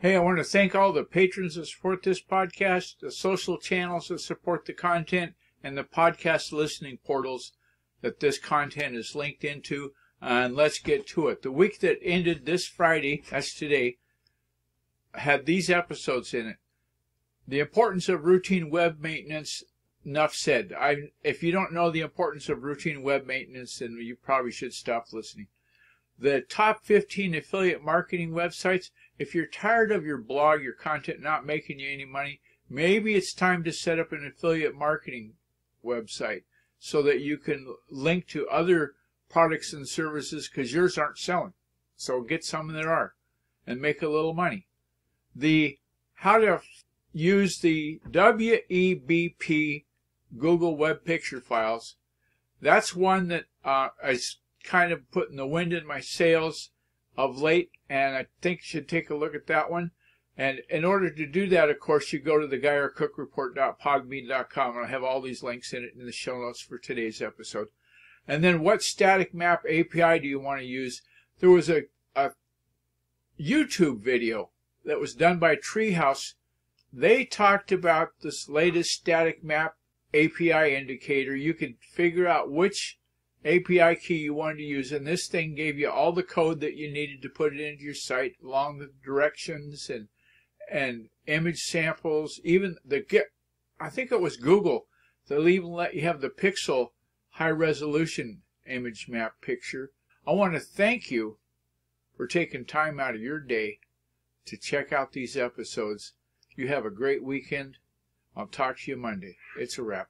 Hey, I want to thank all the patrons that support this podcast, the social channels that support the content, and the podcast listening portals that this content is linked into. Uh, and let's get to it. The week that ended this Friday, that's today, had these episodes in it. The importance of routine web maintenance. Enough said. I, if you don't know the importance of routine web maintenance, then you probably should stop listening the top 15 affiliate marketing websites. If you're tired of your blog, your content not making you any money, maybe it's time to set up an affiliate marketing website so that you can link to other products and services because yours aren't selling. So get some that are and make a little money. The how to use the WEBP Google Web Picture Files. That's one that uh, is kind of putting the wind in my sails of late, and I think should take a look at that one. And in order to do that, of course, you go to the GeyerCookReport.podbean.com, and I have all these links in it in the show notes for today's episode. And then what static map API do you want to use? There was a, a YouTube video that was done by Treehouse. They talked about this latest static map API indicator. You can figure out which API key you wanted to use, and this thing gave you all the code that you needed to put it into your site, along the directions and and image samples, even the get. I think it was Google they'll even let you have the pixel high resolution image map picture. I want to thank you for taking time out of your day to check out these episodes. You have a great weekend. I'll talk to you Monday. It's a wrap.